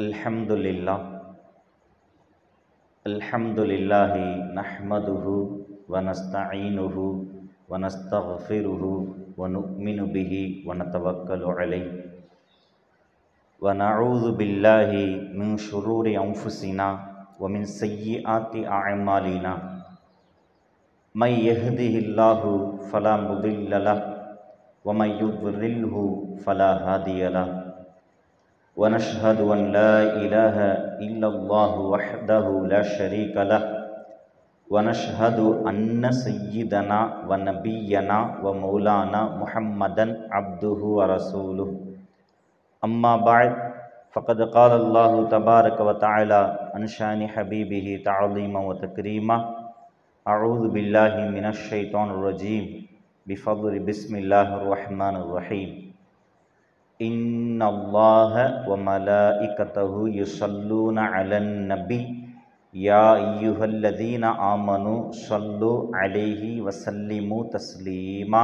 الحمد للہ الحمد للہ نحمد ہُو و ونؤمن به ونتوکل علیہ ونعوذ باللہ من شرور انفسنا ومن سیئات اعمالنا من يهده ملینہ میں یحد اللہ فلاں مدلِ و مَ یبر فلاح ہادی اللہ ونشهد ونشهد أن أن لا لا إله إلا الله وحده شريك له سيدنا ونبينا ومولانا محمدا عبده ورسوله أما بعد فقد قال الله تبارك وتعالى عن شان حبيبه تعظيما وتكريما أعوذ بالله من الشيطان الرجيم بفضل بسم الله الرحمن الرحيم ان اللہ و ملائکتہ علی النبی یا الذین آمنوا صلو علیہ وسلموا تسلیما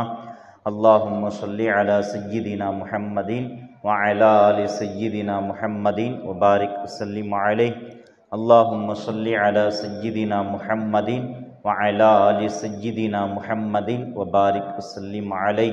اللہم صلی علی سیدنا محمدین ولا علیہ سیدنا محمدین وبارک وسلم علیہ اللہم صلی علی سیدنا محمدین وََ علیہ سیدنا محمدین وبارک وسلم علیہ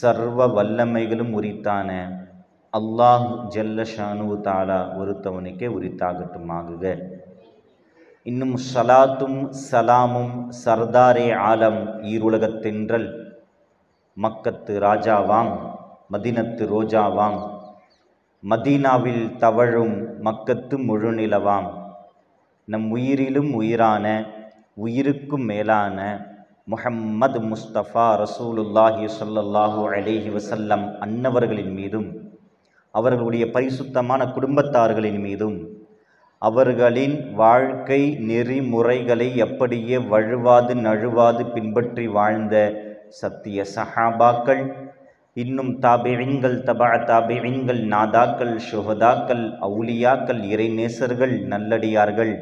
சர்வ வல்லமைகளும் உரித்தான அல்லாஹ் ஜல்ல ஷானு தாலா ஒருத்தவனுக்கே ஆகுக இன்னும் சலாத்தும் சலாமும் சர்தாரே ஆலம் ஈருலகத்தென்றல் மக்கத்து ராஜாவாம் மதினத்து ரோஜாவாம் மதீனாவில் தவழும் மக்கத்து முழுநிலவாம் நம் உயிரிலும் உயிரான உயிருக்கும் மேலான முஹம்மது முஸ்தஃபா ரசூலுல்லாஹி சொல்லல்லாஹு அலேஹி வசல்லம் அன்னவர்களின் மீதும் அவர்களுடைய பரிசுத்தமான குடும்பத்தார்களின் மீதும் அவர்களின் வாழ்க்கை நெறிமுறைகளை அப்படியே வழுவாது நழுவாது பின்பற்றி வாழ்ந்த சத்திய சஹாபாக்கள் இன்னும் தாபிரிங்கள் தபா தாபிரிங்கள் நாதாக்கள் சுகதாக்கள் அவுலியாக்கள் இறைநேசர்கள் நல்லடியார்கள்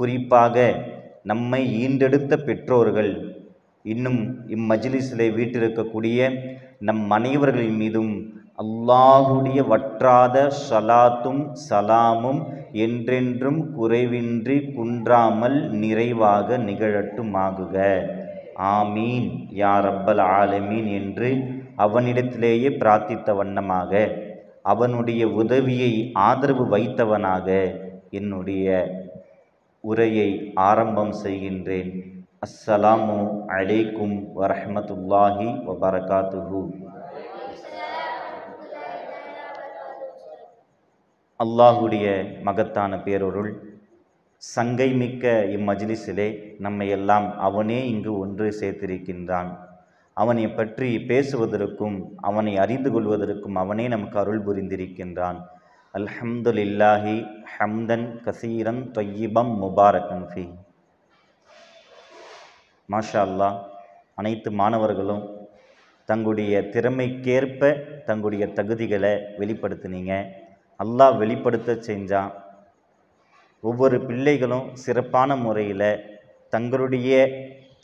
குறிப்பாக நம்மை ஈண்டெடுத்த பெற்றோர்கள் இன்னும் இம்மஜிலிஸிலே வீட்டிருக்கக்கூடிய நம் அனைவர்களின் மீதும் அல்லாஹுடைய வற்றாத சலாத்தும் சலாமும் என்றென்றும் குறைவின்றி குன்றாமல் நிறைவாக நிகழட்டும் ஆகுக ஆமீன் யார் அப்பல் ஆலமீன் என்று அவனிடத்திலேயே பிரார்த்தித்த வண்ணமாக அவனுடைய உதவியை ஆதரவு வைத்தவனாக என்னுடைய உரையை ஆரம்பம் செய்கின்றேன் அஸ்ஸலாமு அலைக்கும் வரஹமத்துல்லாஹி வபரகாத்துஹு அல்லாஹுடைய மகத்தான பேரொருள் சங்கை மிக்க இம்மஜ்லிஸிலே நம்மை எல்லாம் அவனே இங்கு ஒன்று சேர்த்திருக்கின்றான் அவனை பற்றி பேசுவதற்கும் அவனை அறிந்து கொள்வதற்கும் அவனே நமக்கு அருள் புரிந்திருக்கின்றான் அல்ஹம்துலில்லாஹி ஹம்தன் கசீரன் தொய்யிபம் முபாரகன் ஃபி மாஷா அல்லா அனைத்து மாணவர்களும் தங்களுடைய திறமைக்கேற்ப தங்களுடைய தகுதிகளை வெளிப்படுத்தினீங்க அல்லாஹ் வெளிப்படுத்த செஞ்சான் ஒவ்வொரு பிள்ளைகளும் சிறப்பான முறையில் தங்களுடைய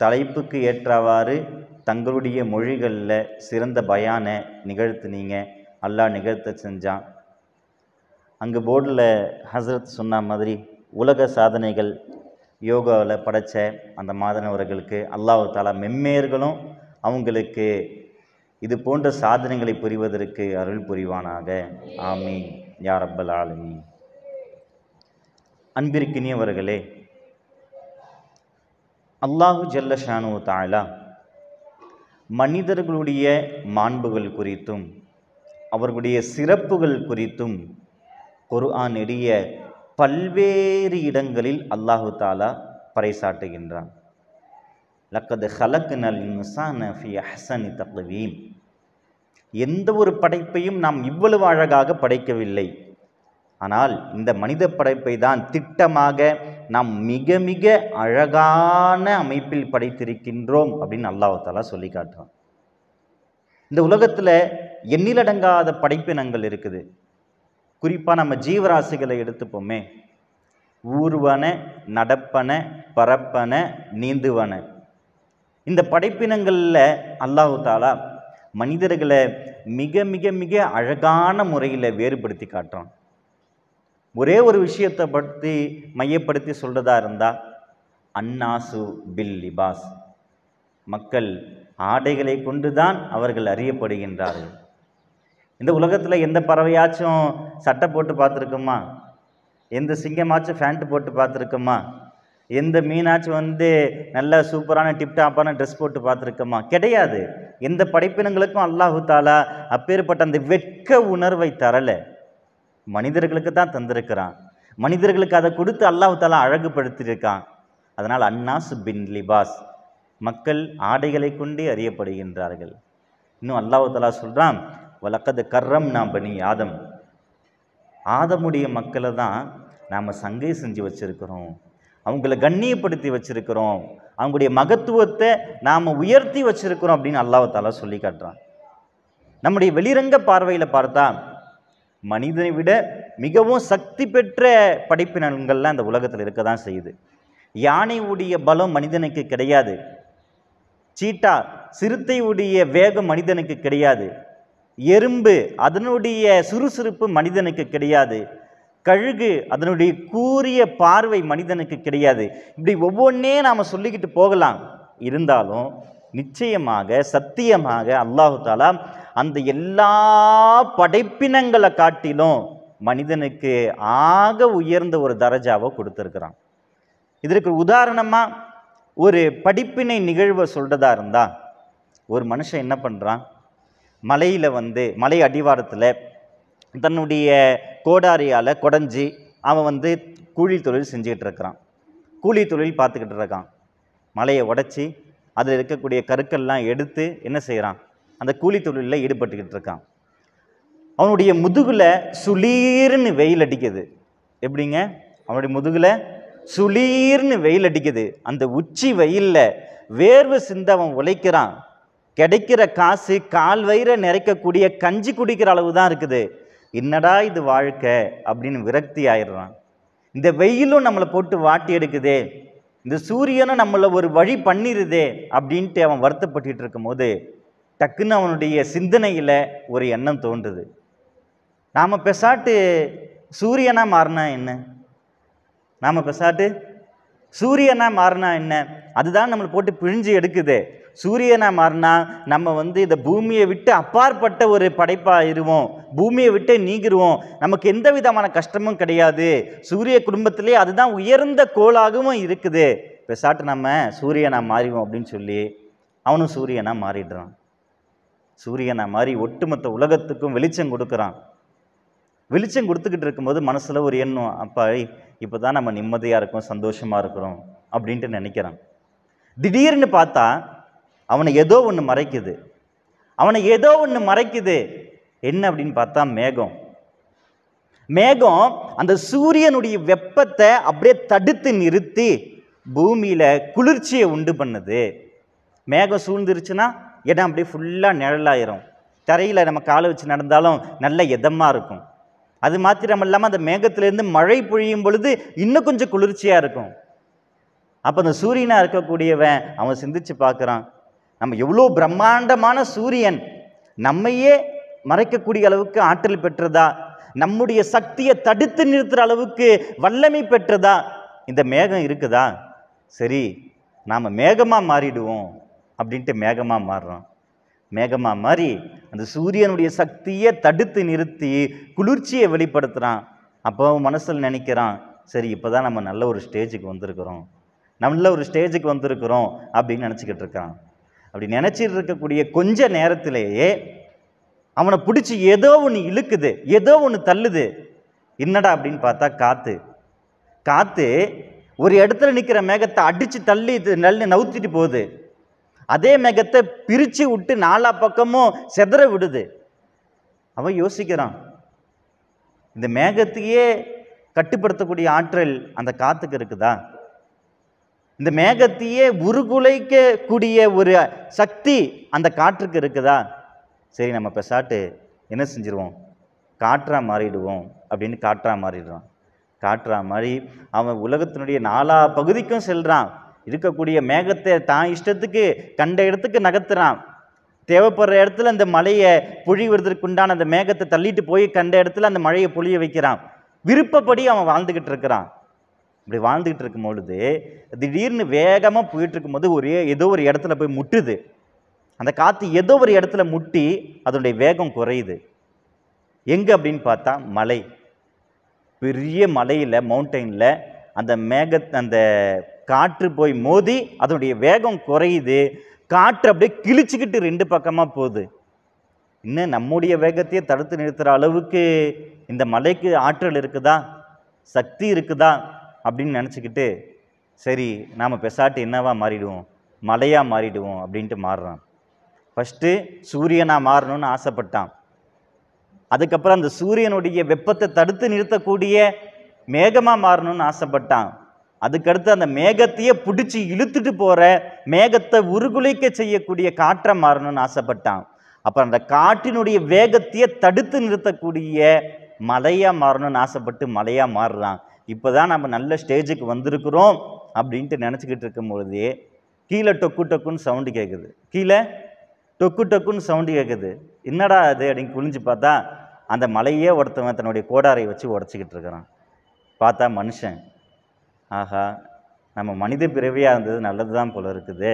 தலைப்புக்கு ஏற்றவாறு தங்களுடைய மொழிகளில் சிறந்த பயானை நிகழ்த்தினீங்க அல்லாஹ் நிகழ்த்த செஞ்சான் அங்கே போர்டில் ஹசரத் சொன்ன மாதிரி உலக சாதனைகள் யோகாவில் படைத்த அந்த மாதனவர்களுக்கு அல்லாஹு தாலா மெம்மேர்களும் அவங்களுக்கு இது போன்ற சாதனைகளை புரிவதற்கு அருள் புரிவானாக ஆமீன் யார் அப்பல் ஆலமி அன்பிற்கினியவர்களே அல்லாஹு ஜல்ல ஷானு தாலா மனிதர்களுடைய மாண்புகள் குறித்தும் அவர்களுடைய சிறப்புகள் குறித்தும் குர்ஆன் நெடிய பல்வேறு இடங்களில் அல்லாஹு தாலா பறைசாட்டுகின்றான் லக்கது ஹலக்கு நல் இன்சான ஃபி ஹசனி எந்த ஒரு படைப்பையும் நாம் இவ்வளவு அழகாக படைக்கவில்லை ஆனால் இந்த மனித படைப்பை தான் திட்டமாக நாம் மிக மிக அழகான அமைப்பில் படைத்திருக்கின்றோம் அப்படின்னு அல்லாஹாலா சொல்லி காட்டுறான் இந்த உலகத்தில் எண்ணிலடங்காத படைப்பினங்கள் இருக்குது குறிப்பாக நம்ம ஜீவராசிகளை எடுத்துப்போமே ஊர்வன நடப்பன பரப்பன நீந்துவன இந்த படைப்பினங்களில் அல்லாஹு தாலா மனிதர்களை மிக மிக மிக அழகான முறையில் வேறுபடுத்தி காட்டுறான் ஒரே ஒரு விஷயத்தை பற்றி மையப்படுத்தி சொல்கிறதா இருந்தால் அன்னாசு பில் லிபாஸ் மக்கள் ஆடைகளை கொண்டுதான் அவர்கள் அறியப்படுகின்றார்கள் இந்த உலகத்தில் எந்த பறவையாச்சும் சட்டை போட்டு பார்த்துருக்குமா எந்த சிங்கமாச்சும் ஃபேண்ட்டு போட்டு பார்த்துருக்குமா எந்த மீனாச்சும் வந்து நல்ல சூப்பரான டிப்டாப்பான ட்ரெஸ் போட்டு பார்த்துருக்கோமா கிடையாது எந்த படைப்பினங்களுக்கும் அல்லாஹு தாலா அப்பேற்பட்ட அந்த வெட்க உணர்வை தரலை மனிதர்களுக்கு தான் தந்திருக்கிறான் மனிதர்களுக்கு அதை கொடுத்து அல்லாஹு தாலா அழகுபடுத்தியிருக்கான் அதனால் அன்னாஸ் பின் லிபாஸ் மக்கள் ஆடைகளை கொண்டே அறியப்படுகின்றார்கள் இன்னும் அல்லாஹு தாலா சொல்கிறான் வழக்கது கர்ரம் நாம் பண்ணி ஆதம் ஆதமுடைய மக்களை தான் நாம் சங்கை செஞ்சு வச்சுருக்கிறோம் அவங்கள கண்ணியப்படுத்தி வச்சுருக்கிறோம் அவங்களுடைய மகத்துவத்தை நாம் உயர்த்தி வச்சுருக்கிறோம் அப்படின்னு அல்லாஹாலா சொல்லி காட்டுறான் நம்முடைய வெளிரங்க பார்வையில் பார்த்தா மனிதனை விட மிகவும் சக்தி பெற்ற படைப்பினங்கள்லாம் இந்த உலகத்தில் இருக்க தான் செய்யுது யானையுடைய பலம் மனிதனுக்கு கிடையாது சீட்டா சிறுத்தையுடைய வேகம் மனிதனுக்கு கிடையாது எறும்பு அதனுடைய சுறுசுறுப்பு மனிதனுக்கு கிடையாது கழுகு அதனுடைய கூரிய பார்வை மனிதனுக்கு கிடையாது இப்படி ஒவ்வொன்றே நாம் சொல்லிக்கிட்டு போகலாம் இருந்தாலும் நிச்சயமாக சத்தியமாக அல்லாஹு தாலா அந்த எல்லா படைப்பினங்களை காட்டிலும் மனிதனுக்கு ஆக உயர்ந்த ஒரு தரஜாவை கொடுத்துருக்குறான் இதற்கு உதாரணமாக ஒரு படிப்பினை நிகழ்வை சொல்கிறதா இருந்தால் ஒரு மனுஷன் என்ன பண்ணுறான் மலையில் வந்து மலை அடிவாரத்தில் தன்னுடைய கோடாரியால் குடஞ்சி அவன் வந்து கூலி தொழில் செஞ்சுக்கிட்டு இருக்கிறான் கூலி தொழில் பார்த்துக்கிட்டு இருக்கான் மலையை உடச்சி அதில் இருக்கக்கூடிய கருக்கள்லாம் எடுத்து என்ன செய்கிறான் அந்த கூலி தொழிலில் ஈடுபட்டுக்கிட்டு இருக்கான் அவனுடைய முதுகில் சுளீர்னு வெயில் அடிக்குது எப்படிங்க அவனுடைய முதுகில் சுளீர்னு வெயில் அடிக்குது அந்த உச்சி வெயிலில் வேர்வை சிந்து அவன் உழைக்கிறான் கிடைக்கிற காசு கால் வயிற நிறைக்கக்கூடிய கஞ்சி குடிக்கிற அளவு தான் இருக்குது என்னடா இது வாழ்க்கை அப்படின்னு விரக்தி ஆயிடுறான் இந்த வெயிலும் நம்மளை போட்டு வாட்டி எடுக்குதே இந்த சூரியனும் நம்மளை ஒரு வழி பண்ணிடுதே அப்படின்ட்டு அவன் இருக்கும் இருக்கும்போது டக்குன்னு அவனுடைய சிந்தனையில் ஒரு எண்ணம் தோன்றுது நாம் பெசாட்டு சூரியனாக மாறினா என்ன நாம் பெசாட்டு சூரியனாக மாறினா என்ன அதுதான் நம்மளை போட்டு பிழிஞ்சு எடுக்குது சூரியனாக மாறினா நம்ம வந்து இந்த பூமியை விட்டு அப்பாற்பட்ட ஒரு படைப்பாயிருவோம் பூமியை விட்டு நீங்கிடுவோம் நமக்கு எந்த விதமான கஷ்டமும் கிடையாது சூரிய குடும்பத்திலே அதுதான் உயர்ந்த கோளாகவும் இருக்குது இப்போ சாட்டு நம்ம சூரியனாக மாறிவோம் அப்படின்னு சொல்லி அவனும் சூரியனாக மாறிடுறான் சூரியனை மாறி ஒட்டுமொத்த உலகத்துக்கும் வெளிச்சம் கொடுக்குறான் வெளிச்சம் கொடுத்துக்கிட்டு இருக்கும்போது மனசில் ஒரு எண்ணம் அப்பா இப்போ தான் நம்ம நிம்மதியாக இருக்கோம் சந்தோஷமாக இருக்கிறோம் அப்படின்ட்டு நினைக்கிறான் திடீர்னு பார்த்தா அவனை ஏதோ ஒன்று மறைக்குது அவனை ஏதோ ஒன்று மறைக்குது என்ன அப்படின்னு பார்த்தா மேகம் மேகம் அந்த சூரியனுடைய வெப்பத்தை அப்படியே தடுத்து நிறுத்தி பூமியில் குளிர்ச்சியை உண்டு பண்ணுது மேகம் சூழ்ந்துருச்சுன்னா இடம் அப்படியே ஃபுல்லாக நிழலாயிரும் தரையில் நம்ம காலை வச்சு நடந்தாலும் நல்ல இதமாக இருக்கும் அது மாத்திரம் இல்லாமல் அந்த மேகத்திலேருந்து மழை பொழியும் பொழுது இன்னும் கொஞ்சம் குளிர்ச்சியாக இருக்கும் அப்போ அந்த சூரியனாக இருக்கக்கூடியவன் அவன் சிந்திச்சு பார்க்குறான் நம்ம எவ்வளோ பிரம்மாண்டமான சூரியன் நம்மையே மறைக்கக்கூடிய அளவுக்கு ஆற்றல் பெற்றதா நம்முடைய சக்தியை தடுத்து நிறுத்துகிற அளவுக்கு வல்லமை பெற்றதா இந்த மேகம் இருக்குதா சரி நாம் மேகமாக மாறிடுவோம் அப்படின்ட்டு மேகமாக மாறுறோம் மேகமாக மாறி அந்த சூரியனுடைய சக்தியை தடுத்து நிறுத்தி குளிர்ச்சியை வெளிப்படுத்துகிறான் அப்போ மனசில் நினைக்கிறான் சரி இப்போ தான் நம்ம நல்ல ஒரு ஸ்டேஜுக்கு வந்திருக்கிறோம் நல்ல ஒரு ஸ்டேஜுக்கு வந்திருக்கிறோம் அப்படின்னு நினச்சிக்கிட்டு இருக்கான் அப்படி நினச்சிட்டு இருக்கக்கூடிய கொஞ்ச நேரத்திலேயே அவனை பிடிச்சி ஏதோ ஒன்று இழுக்குது ஏதோ ஒன்று தள்ளுது என்னடா அப்படின்னு பார்த்தா காற்று காற்று ஒரு இடத்துல நிற்கிற மேகத்தை அடித்து தள்ளி நல்ல நவுத்திட்டு போகுது அதே மேகத்தை பிரித்து விட்டு நாலா பக்கமும் செதற விடுது அவன் யோசிக்கிறான் இந்த மேகத்தையே கட்டுப்படுத்தக்கூடிய ஆற்றல் அந்த காற்றுக்கு இருக்குதா இந்த மேகத்தையே உருகுலைக்கக்கூடிய ஒரு சக்தி அந்த காற்றுக்கு இருக்குதா சரி நம்ம பெசாட்டு என்ன செஞ்சிருவோம் காற்றாக மாறிடுவோம் அப்படின்னு காற்றாக மாறிடுறான் காற்றாக மாறி அவன் உலகத்தினுடைய நாலா பகுதிக்கும் செல்கிறான் இருக்கக்கூடிய மேகத்தை தான் இஷ்டத்துக்கு கண்ட இடத்துக்கு நகர்த்துறான் தேவைப்படுற இடத்துல அந்த மழையை பொழிவதற்குண்டான அந்த மேகத்தை தள்ளிட்டு போய் கண்ட இடத்துல அந்த மழையை பொழிய வைக்கிறான் விருப்பப்படி அவன் வாழ்ந்துக்கிட்டு இருக்கிறான் இப்படி வாழ்ந்துக்கிட்டு இருக்கும் பொழுது திடீர்னு வேகமாக போயிட்டு இருக்கும்போது ஒரு ஏதோ ஒரு இடத்துல போய் முட்டுது அந்த காற்று ஏதோ ஒரு இடத்துல முட்டி அதனுடைய வேகம் குறையுது எங்கே அப்படின்னு பார்த்தா மலை பெரிய மலையில் மவுண்டெயினில் அந்த மேக அந்த காற்று போய் மோதி அதனுடைய வேகம் குறையுது காற்று அப்படியே கிழிச்சிக்கிட்டு ரெண்டு பக்கமாக போகுது இன்னும் நம்முடைய வேகத்தையே தடுத்து நிறுத்துகிற அளவுக்கு இந்த மலைக்கு ஆற்றல் இருக்குதா சக்தி இருக்குதா அப்படின்னு நினச்சிக்கிட்டு சரி நாம் பெசாட்டு என்னவாக மாறிடுவோம் மலையாக மாறிடுவோம் அப்படின்ட்டு மாறுறான் ஃபஸ்ட்டு சூரியனாக மாறணும்னு ஆசைப்பட்டான் அதுக்கப்புறம் அந்த சூரியனுடைய வெப்பத்தை தடுத்து நிறுத்தக்கூடிய மேகமாக மாறணும்னு ஆசைப்பட்டான் அதுக்கடுத்து அந்த மேகத்தையே பிடிச்சி இழுத்துட்டு போகிற மேகத்தை உருகுலைக்க செய்யக்கூடிய காற்றை மாறணும்னு ஆசைப்பட்டான் அப்புறம் அந்த காற்றினுடைய வேகத்தையே தடுத்து நிறுத்தக்கூடிய மலையாக மாறணும்னு ஆசைப்பட்டு மலையாக மாறுறான் இப்போ தான் நம்ம நல்ல ஸ்டேஜுக்கு வந்திருக்கிறோம் அப்படின்ட்டு நினச்சிக்கிட்டு இருக்கும் பொழுதே கீழே டொக்கு டொக்குன்னு சவுண்டு கேட்குது கீழே டொக்கு டொக்குன்னு சவுண்டு கேட்குது என்னடா அது அப்படின்னு குளிஞ்சு பார்த்தா அந்த மலையே ஒருத்தவன் தன்னுடைய கோடாரை வச்சு உடச்சிக்கிட்டு இருக்கிறான் பார்த்தா மனுஷன் ஆஹா நம்ம மனித பிறவியாக இருந்தது நல்லது தான் போல இருக்குது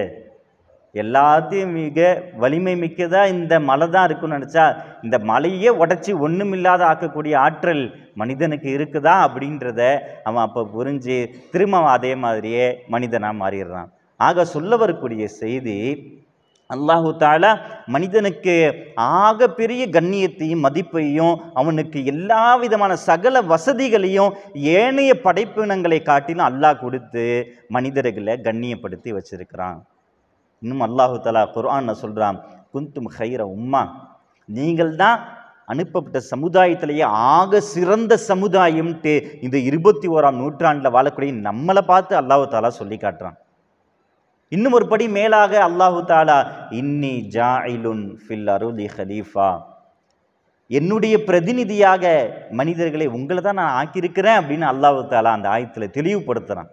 எல்லாத்தையும் மிக வலிமை மிக்கதாக இந்த மலை தான் இருக்குன்னு நினச்சா இந்த மலையே உடச்சி ஒன்றும் இல்லாத ஆக்கக்கூடிய ஆற்றல் மனிதனுக்கு இருக்குதா அப்படின்றத அவன் அப்போ புரிஞ்சு திரும்ப அதே மாதிரியே மனிதனாக மாறிடுறான் ஆக சொல்ல வரக்கூடிய செய்தி அல்லாஹு தாலா மனிதனுக்கு ஆக பெரிய கண்ணியத்தையும் மதிப்பையும் அவனுக்கு எல்லா விதமான சகல வசதிகளையும் ஏனைய படைப்பினங்களை காட்டிலும் அல்லாஹ் கொடுத்து மனிதர்களை கண்ணியப்படுத்தி வச்சிருக்கிறான் இன்னும் அல்லாஹு தலா குர்ஆன் சொல்கிறான் குந்தும் ஹைர உம்மா நீங்கள் தான் அனுப்பப்பட்ட சமுதாயத்திலேயே ஆக சிறந்த சமுதாயம்ட்டு இந்த இருபத்தி ஓராம் நூற்றாண்டில் வாழக்கூடிய நம்மளை பார்த்து அல்லாஹு தாலா சொல்லி காட்டுறான் இன்னும் ஒரு படி மேலாக அல்லாஹு தாலா இன்னி ஜாயிலுன் ஃபில் அருளி ஹலீஃபா என்னுடைய பிரதிநிதியாக மனிதர்களை உங்களை தான் நான் ஆக்கியிருக்கிறேன் அப்படின்னு அல்லாஹு தாலா அந்த ஆயத்தில் தெளிவுபடுத்துகிறான்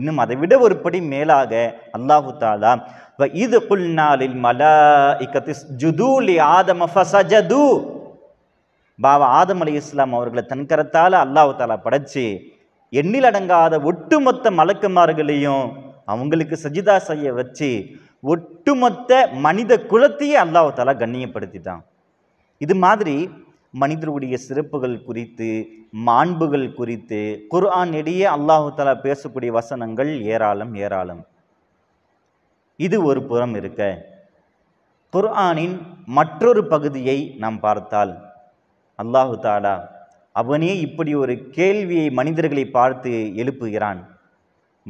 இன்னும் அதை விட ஒருபடி மேலாக அல்லாஹு தாலா வ இது குல்நாளில் மலா இக்கத்து ஜுதூலி ஆதம ஃபசஜது பாபா ஆதம் அலி இஸ்லாம் அவர்களை தன்கரத்தால் அல்லாஹு தாலா படைச்சி எண்ணில் அடங்காத ஒட்டுமொத்த மலக்குமார்களையும் அவங்களுக்கு சஜிதா செய்ய வச்சு ஒட்டுமொத்த மனித குலத்தையே அல்லாஹு தாலா கண்ணியப்படுத்திட்டான் இது மாதிரி மனிதருடைய சிறப்புகள் குறித்து மாண்புகள் குறித்து குர்ஆன் இடையே அல்லாஹு தலா பேசக்கூடிய வசனங்கள் ஏராளம் ஏராளம் இது ஒரு புறம் இருக்க குர்ஆனின் மற்றொரு பகுதியை நாம் பார்த்தால் அல்லாஹு தாலா அவனே இப்படி ஒரு கேள்வியை மனிதர்களை பார்த்து எழுப்புகிறான்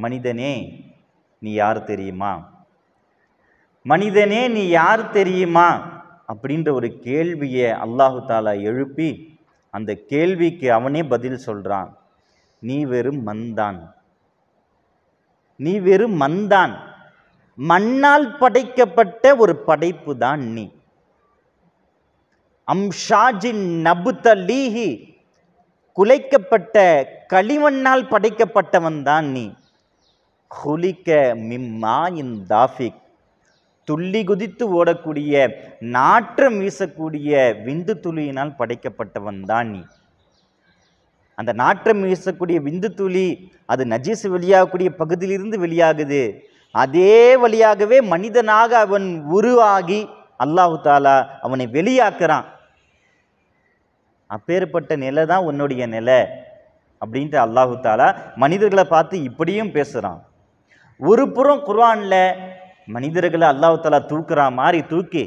மனிதனே நீ யார் தெரியுமா மனிதனே நீ யார் தெரியுமா அப்படின்ற ஒரு கேள்வியை அல்லாஹு தாலா எழுப்பி அந்த கேள்விக்கு அவனே பதில் சொல்கிறான் நீ வெறும் மந்தான் நீ வெறும் மந்தான் மண்ணால் படைக்கப்பட்ட ஒரு படைப்பு தான் நீ அம்ஷாஜின் நபுத்த லீஹி குலைக்கப்பட்ட களிமண்ணால் படைக்கப்பட்டவன் தான் நீ குலிக்க மிம்மா இன் தாஃபிக் துள்ளி குதித்து ஓடக்கூடிய நாற்றம் வீசக்கூடிய விந்து துளியினால் படைக்கப்பட்டவன் தான் நீ அந்த நாற்றம் வீசக்கூடிய விந்து துளி அது நஜீஸ் வெளியாகக்கூடிய பகுதியிலிருந்து வெளியாகுது அதே வழியாகவே மனிதனாக அவன் உருவாகி அல்லாஹு தாலா அவனை வெளியாக்குறான் அப்பேற்பட்ட நிலை தான் உன்னுடைய நிலை அப்படின்ட்டு அல்லாஹு தாலா மனிதர்களை பார்த்து இப்படியும் பேசுகிறான் ஒரு புறம் குர்வானில் மனிதர்களை அல்லாஹாலா தூக்குற மாதிரி தூக்கி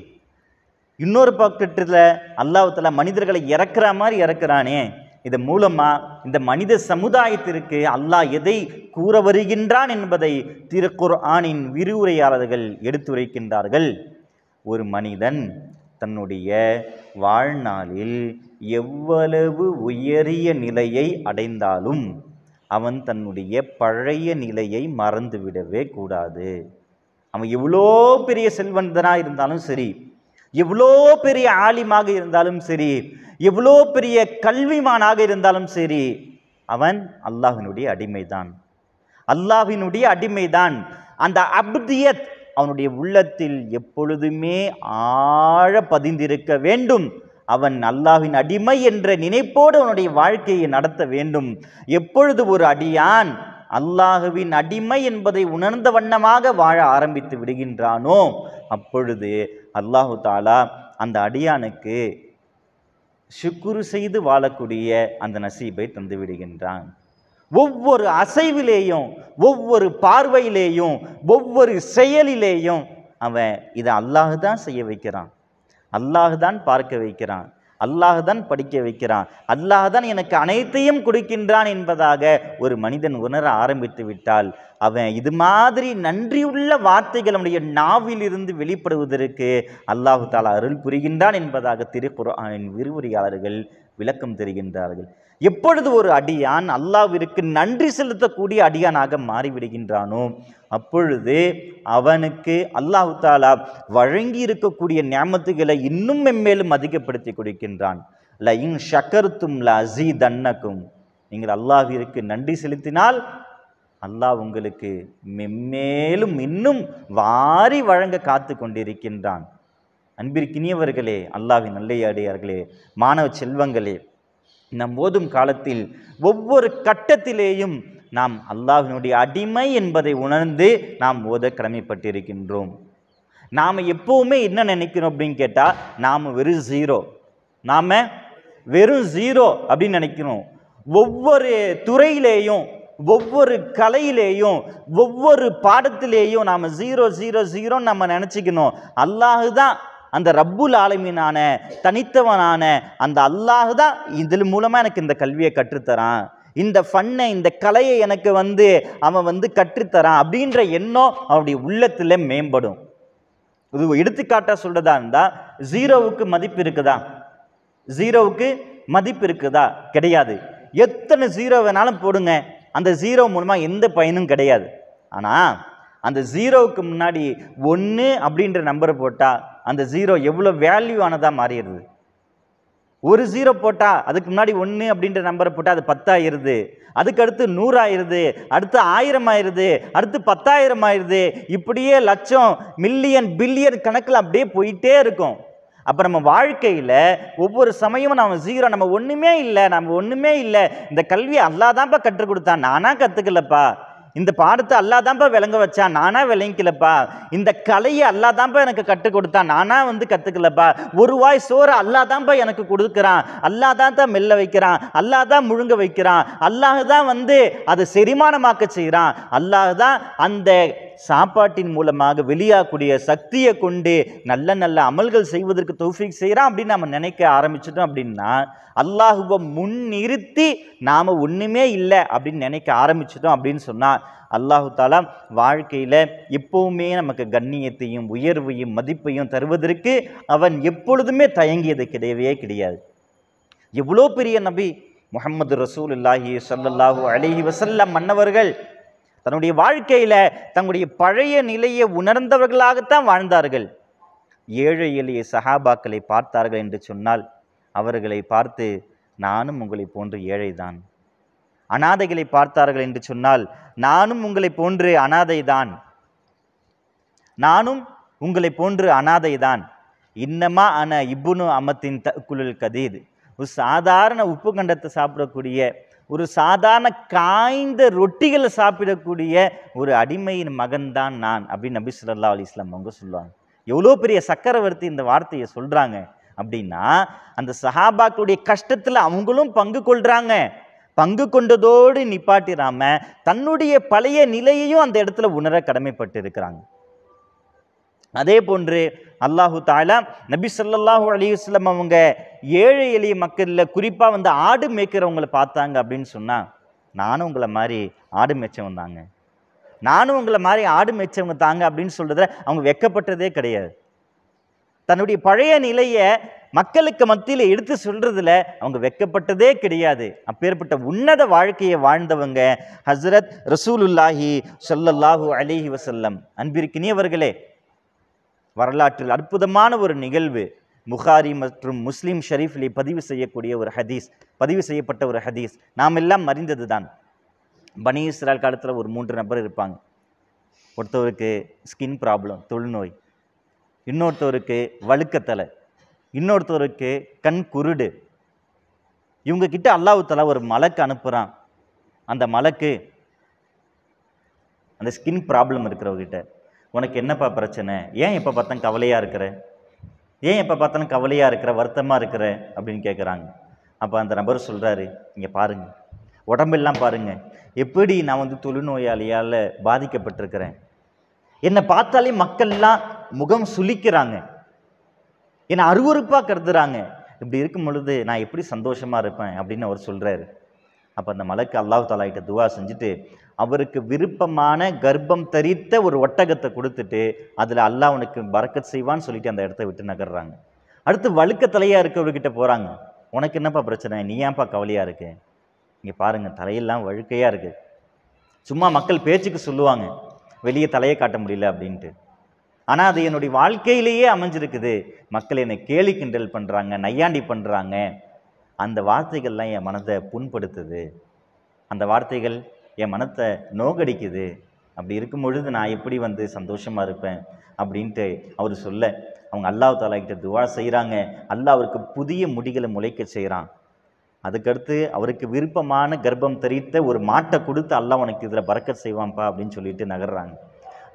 இன்னொரு பக்கத்தில் அல்லாஹாலா மனிதர்களை இறக்குற மாதிரி இறக்குறானே இதன் மூலமாக இந்த மனித சமுதாயத்திற்கு அல்லாஹ் எதை கூற வருகின்றான் என்பதை திருக்குர் ஆணின் விரிவுரையாளர்கள் எடுத்துரைக்கின்றார்கள் ஒரு மனிதன் தன்னுடைய வாழ்நாளில் எவ்வளவு உயரிய நிலையை அடைந்தாலும் அவன் தன்னுடைய பழைய நிலையை மறந்துவிடவே கூடாது அவன் எவ்வளோ பெரிய செல்வந்தனாக இருந்தாலும் சரி எவ்வளோ பெரிய ஆலிமாக இருந்தாலும் சரி எவ்வளோ பெரிய கல்விமானாக இருந்தாலும் சரி அவன் அல்லாஹினுடைய அடிமைதான் அல்லாஹினுடைய அடிமைதான் அந்த அப்தியத் அவனுடைய உள்ளத்தில் எப்பொழுதுமே ஆழ பதிந்திருக்க வேண்டும் அவன் அல்லாஹின் அடிமை என்ற நினைப்போடு அவனுடைய வாழ்க்கையை நடத்த வேண்டும் எப்பொழுது ஒரு அடியான் அல்லாஹுவின் அடிமை என்பதை உணர்ந்த வண்ணமாக வாழ ஆரம்பித்து விடுகின்றானோ அப்பொழுது அல்லாஹு தாலா அந்த அடியானுக்கு சுக்குரு செய்து வாழக்கூடிய அந்த நசீபை தந்து விடுகின்றான் ஒவ்வொரு அசைவிலேயும் ஒவ்வொரு பார்வையிலேயும் ஒவ்வொரு செயலிலேயும் அவன் இதை அல்லாஹு தான் செய்ய வைக்கிறான் அல்லாஹு தான் பார்க்க வைக்கிறான் அல்லாஹ் தான் படிக்க வைக்கிறான் அல்லாஹ் தான் எனக்கு அனைத்தையும் கொடுக்கின்றான் என்பதாக ஒரு மனிதன் உணர ஆரம்பித்து விட்டால் அவன் இது மாதிரி நன்றியுள்ள வார்த்தைகள் நம்முடைய நாவிலிருந்து வெளிப்படுவதற்கு அல்லாஹு தாலா அருள் புரிகின்றான் என்பதாக திருக்குறானின் விரிவுரையாளர்கள் விளக்கம் தருகின்றார்கள் எப்பொழுது ஒரு அடியான் அல்லாவிற்கு நன்றி செலுத்தக்கூடிய அடியானாக மாறிவிடுகின்றானோ அப்பொழுது அவனுக்கு அல்லாஹு தாலா வழங்கி இருக்கக்கூடிய நியமத்துகளை இன்னும் மென்மேலும் அதிகப்படுத்தி கொடுக்கின்றான் லயிங் ஷக்கருத்தும் ல அசி தன்னக்கும் நீங்கள் அல்லாஹிற்கு நன்றி செலுத்தினால் அல்லாஹ் உங்களுக்கு மென்மேலும் இன்னும் வாரி வழங்க காத்து கொண்டிருக்கின்றான் அன்பிற்கினியவர்களே அல்லாவின் நல்லையாடியார்களே மாணவ செல்வங்களே நம் ஓதும் காலத்தில் ஒவ்வொரு கட்டத்திலேயும் நாம் அல்லாஹினுடைய அடிமை என்பதை உணர்ந்து நாம் ஓத கடமைப்பட்டிருக்கின்றோம் நாம் எப்போவுமே என்ன நினைக்கிறோம் அப்படின்னு கேட்டால் நாம் வெறும் ஜீரோ நாம் வெறும் ஜீரோ அப்படின்னு நினைக்கிறோம் ஒவ்வொரு துறையிலேயும் ஒவ்வொரு கலையிலேயும் ஒவ்வொரு பாடத்திலேயும் நாம் ஜீரோ ஜீரோ ஜீரோன்னு நம்ம நினச்சிக்கணும் அல்லாஹு தான் அந்த ரப்புல் ஆலமீனான தனித்தவனான அந்த அல்லாஹ் தான் இதில் மூலமாக எனக்கு இந்த கல்வியை கற்றுத்தரான் இந்த ஃபன்னை இந்த கலையை எனக்கு வந்து அவன் வந்து கற்றுத்தரான் அப்படின்ற எண்ணம் அவனுடைய உள்ளத்தில் மேம்படும் இது எடுத்துக்காட்டாக சொல்கிறதா இருந்தால் ஜீரோவுக்கு மதிப்பு இருக்குதா ஜீரோவுக்கு மதிப்பு இருக்குதா கிடையாது எத்தனை ஜீரோ வேணாலும் போடுங்க அந்த ஜீரோ மூலமாக எந்த பயனும் கிடையாது ஆனால் அந்த ஜீரோவுக்கு முன்னாடி ஒன்று அப்படின்ற நம்பர் போட்டால் அந்த ஜீரோ எவ்வளோ வேல்யூ ஆனதாக மாறிடுது ஒரு ஜீரோ போட்டால் அதுக்கு முன்னாடி ஒன்று அப்படின்ற நம்பரை போட்டால் அது பத்தாயிருது அதுக்கடுத்து நூறாயிருது அடுத்து ஆயிரம் ஆயிருது அடுத்து பத்தாயிரம் ஆயிருது இப்படியே லட்சம் மில்லியன் பில்லியன் கணக்கில் அப்படியே போயிட்டே இருக்கும் அப்போ நம்ம வாழ்க்கையில் ஒவ்வொரு சமயமும் நம்ம ஜீரோ நம்ம ஒன்றுமே இல்லை நம்ம ஒன்றுமே இல்லை இந்த கல்வியை அல்லாதான்ப்பா கற்றுக் கொடுத்தான் நானாக கற்றுக்கலப்பா இந்த பாடத்தை தான்ப்பா விளங்க வச்சான் நானாக விளங்கிக்கலப்பா இந்த கலையை தான்ப்பா எனக்கு கற்றுக் கொடுத்தான் நானாக வந்து கற்றுக்கலப்பா ஒரு வாய் சோறு தான்ப்பா எனக்கு கொடுக்குறான் அல்லா தான் மெல்ல வைக்கிறான் தான் முழுங்க வைக்கிறான் அல்லாஹ் தான் வந்து அதை செரிமானமாக்க செய்கிறான் அல்லாஹ் தான் அந்த சாப்பாட்டின் மூலமாக வெளியாகக்கூடிய சக்தியை கொண்டு நல்ல நல்ல அமல்கள் செய்வதற்கு தௌஃபிக் செய்கிறான் அப்படின்னு நம்ம நினைக்க ஆரம்பிச்சிட்டோம் அப்படின்னா அல்லாஹுவை முன்னிறுத்தி நாம் ஒன்றுமே இல்லை அப்படின்னு நினைக்க ஆரம்பிச்சிட்டோம் அப்படின்னு சொன்னால் அல்லாஹு தாலா வாழ்க்கையில் எப்போவுமே நமக்கு கண்ணியத்தையும் உயர்வையும் மதிப்பையும் தருவதற்கு அவன் எப்பொழுதுமே தயங்கியது கிடையவே கிடையாது எவ்வளோ பெரிய நபி முகமது ரசூல் இல்லாஹி சல்லாஹூ அலஹி வசல்லம் மன்னவர்கள் தன்னுடைய வாழ்க்கையில் தங்களுடைய பழைய நிலையை உணர்ந்தவர்களாகத்தான் வாழ்ந்தார்கள் ஏழை எளிய சஹாபாக்களை பார்த்தார்கள் என்று சொன்னால் அவர்களை பார்த்து நானும் உங்களை போன்று ஏழைதான் அனாதைகளை பார்த்தார்கள் என்று சொன்னால் நானும் உங்களை போன்று அனாதைதான் நானும் உங்களை போன்று அனாதைதான் இன்னமா அன இப்புனு அமத்தின் தக்குழல் கதீது ஒரு சாதாரண உப்பு கண்டத்தை சாப்பிடக்கூடிய ஒரு சாதாரண காய்ந்த ரொட்டிகளை சாப்பிடக்கூடிய ஒரு அடிமையின் மகன்தான் நான் அப்படின்னு நபி சொல்லா அலி இஸ்லாம் அவங்க சொல்லுவாங்க எவ்வளோ பெரிய சக்கரவர்த்தி இந்த வார்த்தையை சொல்கிறாங்க அப்படின்னா அந்த சஹாபாக்களுடைய கஷ்டத்தில் அவங்களும் பங்கு கொள்கிறாங்க பங்கு கொண்டதோடு நிப்பாட்டிடாம தன்னுடைய பழைய நிலையையும் அந்த இடத்துல உணர கடமைப்பட்டு இருக்கிறாங்க அதே போன்று அல்லாஹு தாலா நபி சொல்லாஹூ அலிவஸ்லம் அவங்க ஏழை எளிய மக்களில் குறிப்பாக வந்து ஆடு மேய்க்கிறவங்களை பார்த்தாங்க அப்படின்னு சொன்னால் நானும் உங்களை மாதிரி ஆடு மேய்ச்சவன் தாங்க நானும் உங்களை மாதிரி ஆடு மேய்ச்சவங்க தாங்க அப்படின்னு சொல்கிறதுல அவங்க வெக்கப்பட்டதே கிடையாது தன்னுடைய பழைய நிலையை மக்களுக்கு மத்தியில் எடுத்து சொல்கிறதுல அவங்க வெக்கப்பட்டதே கிடையாது அப்பேற்பட்ட உன்னத வாழ்க்கையை வாழ்ந்தவங்க ஹசரத் ரசூலுல்லாஹி சொல்லல்லாஹூ அலிஹி வசல்லம் அன்பிற்கினியவர்களே வரலாற்றில் அற்புதமான ஒரு நிகழ்வு முகாரி மற்றும் முஸ்லீம் ஷரீஃபிலே பதிவு செய்யக்கூடிய ஒரு ஹதீஸ் பதிவு செய்யப்பட்ட ஒரு ஹதீஸ் நாம் எல்லாம் அறிந்தது தான் பனி இஸ்ரால் காலத்தில் ஒரு மூன்று நபர் இருப்பாங்க ஒருத்தவருக்கு ஸ்கின் ப்ராப்ளம் தொழுநோய் இன்னொருத்தவருக்கு வழுக்கத்தலை இன்னொருத்தருக்கு கண் குருடு இவங்கக்கிட்ட அல்லாஹால ஒரு மலக்கு அனுப்புகிறான் அந்த மலக்கு அந்த ஸ்கின் ப்ராப்ளம் இருக்கிறவங்கிட்ட உனக்கு என்னப்பா பிரச்சனை ஏன் எப்போ பார்த்தா கவலையாக இருக்கிற ஏன் எப்போ பார்த்தாலும் கவலையாக இருக்கிற வருத்தமாக இருக்கிற அப்படின்னு கேட்குறாங்க அப்போ அந்த நபர் சொல்கிறாரு இங்கே பாருங்கள் உடம்பெல்லாம் பாருங்கள் எப்படி நான் வந்து தொழுநோயாளியால் பாதிக்கப்பட்டிருக்கிறேன் என்னை பார்த்தாலே மக்கள்லாம் முகம் சுளிக்கிறாங்க என்னை அருவறுப்பாக கருதுறாங்க இப்படி இருக்கும் பொழுது நான் எப்படி சந்தோஷமாக இருப்பேன் அப்படின்னு அவர் சொல்கிறார் அப்போ அந்த மலைக்கு அல்லாஹ் தாலாயிட்ட துவா செஞ்சுட்டு அவருக்கு விருப்பமான கர்ப்பம் தரித்த ஒரு ஒட்டகத்தை கொடுத்துட்டு அதில் அல்லாஹ் உனக்கு பறக்கத் செய்வான்னு சொல்லிட்டு அந்த இடத்த விட்டு நகர்றாங்க அடுத்து வழுக்க தலையாக இருக்கவர்கிட்ட போகிறாங்க உனக்கு என்னப்பா பிரச்சனை நீ ஏன்ப்பா கவலையாக இருக்கு இங்கே பாருங்கள் தலையெல்லாம் வழுக்கையாக இருக்குது சும்மா மக்கள் பேச்சுக்கு சொல்லுவாங்க வெளியே தலையை காட்ட முடியல அப்படின்ட்டு ஆனால் அது என்னுடைய வாழ்க்கையிலேயே அமைஞ்சிருக்குது மக்கள் என்னை கேலி கிண்டல் பண்ணுறாங்க நையாண்டி பண்ணுறாங்க அந்த வார்த்தைகள்லாம் என் மனத்தை புண்படுத்துது அந்த வார்த்தைகள் என் மனத்தை நோகடிக்குது அப்படி இருக்கும் பொழுது நான் எப்படி வந்து சந்தோஷமாக இருப்பேன் அப்படின்ட்டு அவர் சொல்ல அவங்க அல்லாஹ் தாலாக்கிட்ட துவா செய்கிறாங்க அல்லாஹ் அவருக்கு புதிய முடிகளை முளைக்க செய்கிறான் அதுக்கடுத்து அவருக்கு விருப்பமான கர்ப்பம் தெரிவித்த ஒரு மாட்டை கொடுத்து அல்லாஹ் உனக்கு இதில் பறக்க செய்வான்ப்பா அப்படின்னு சொல்லிட்டு நகர்றாங்க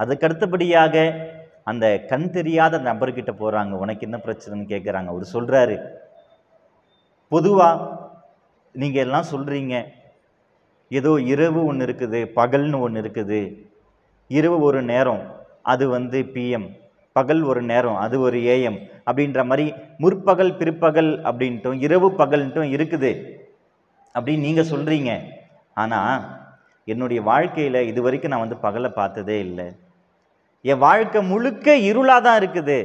அதுக்கடுத்தபடியாக அந்த கண் தெரியாத நபர்கிட்ட போகிறாங்க உனக்கு என்ன பிரச்சனைன்னு கேட்குறாங்க அவர் சொல்கிறாரு பொதுவாக நீங்கள் எல்லாம் சொல்கிறீங்க ஏதோ இரவு ஒன்று இருக்குது பகல்னு ஒன்று இருக்குது இரவு ஒரு நேரம் அது வந்து பிஎம் பகல் ஒரு நேரம் அது ஒரு ஏஎம் அப்படின்ற மாதிரி முற்பகல் பிற்பகல் அப்படின்ட்டும் இரவு பகல்ன்ட்டும் இருக்குது அப்படின்னு நீங்கள் சொல்கிறீங்க ஆனால் என்னுடைய வாழ்க்கையில் இது வரைக்கும் நான் வந்து பகலை பார்த்ததே இல்லை என் வாழ்க்கை முழுக்க இருளாக தான் இருக்குது